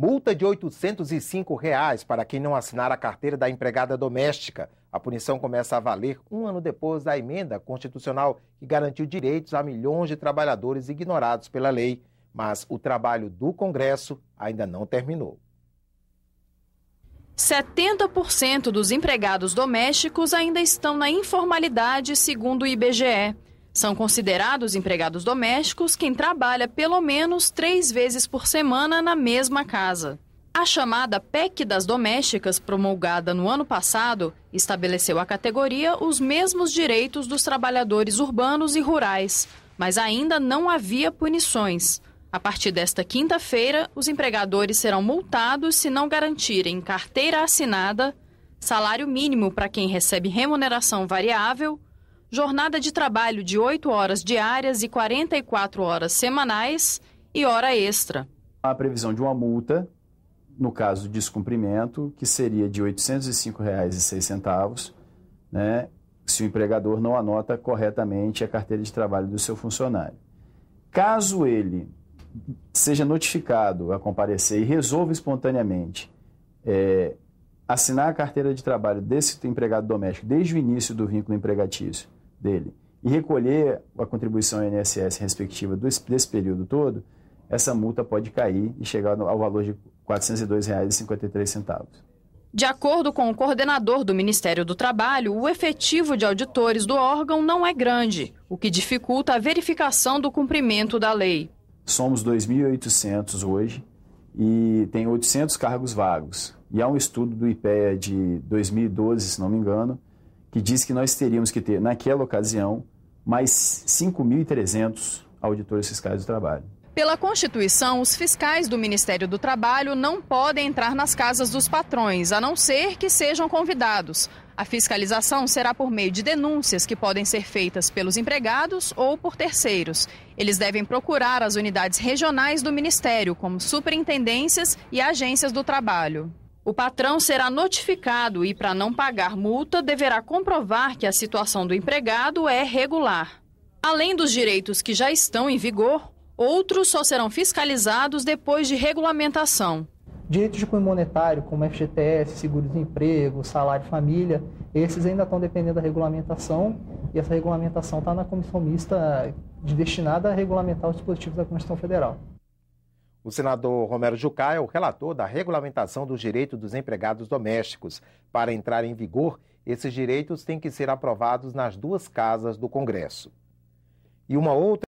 Multa de R$ 805 reais para quem não assinar a carteira da empregada doméstica. A punição começa a valer um ano depois da emenda constitucional que garantiu direitos a milhões de trabalhadores ignorados pela lei. Mas o trabalho do Congresso ainda não terminou. 70% dos empregados domésticos ainda estão na informalidade, segundo o IBGE. São considerados empregados domésticos quem trabalha pelo menos três vezes por semana na mesma casa. A chamada PEC das domésticas, promulgada no ano passado, estabeleceu à categoria os mesmos direitos dos trabalhadores urbanos e rurais, mas ainda não havia punições. A partir desta quinta-feira, os empregadores serão multados se não garantirem carteira assinada, salário mínimo para quem recebe remuneração variável jornada de trabalho de 8 horas diárias e 44 horas semanais e hora extra. A previsão de uma multa, no caso de descumprimento, que seria de R$ 805,06, né, se o empregador não anota corretamente a carteira de trabalho do seu funcionário. Caso ele seja notificado a comparecer e resolva espontaneamente é, assinar a carteira de trabalho desse empregado doméstico desde o início do vínculo empregatício dele e recolher a contribuição INSS respectiva desse período todo, essa multa pode cair e chegar ao valor de R$ 402,53. De acordo com o coordenador do Ministério do Trabalho, o efetivo de auditores do órgão não é grande, o que dificulta a verificação do cumprimento da lei. Somos 2.800 hoje e tem 800 cargos vagos. E há um estudo do IPEA de 2012, se não me engano, que diz que nós teríamos que ter, naquela ocasião, mais 5.300 auditores fiscais do trabalho. Pela Constituição, os fiscais do Ministério do Trabalho não podem entrar nas casas dos patrões, a não ser que sejam convidados. A fiscalização será por meio de denúncias que podem ser feitas pelos empregados ou por terceiros. Eles devem procurar as unidades regionais do Ministério, como superintendências e agências do trabalho. O patrão será notificado e, para não pagar multa, deverá comprovar que a situação do empregado é regular. Além dos direitos que já estão em vigor, outros só serão fiscalizados depois de regulamentação. Direitos de cunho monetário, como FGTS, seguro emprego, salário família, esses ainda estão dependendo da regulamentação e essa regulamentação está na comissão mista destinada a regulamentar os dispositivos da Constituição Federal. O senador Romero Jucá é o relator da regulamentação dos direitos dos empregados domésticos. Para entrar em vigor, esses direitos têm que ser aprovados nas duas casas do Congresso. E uma outra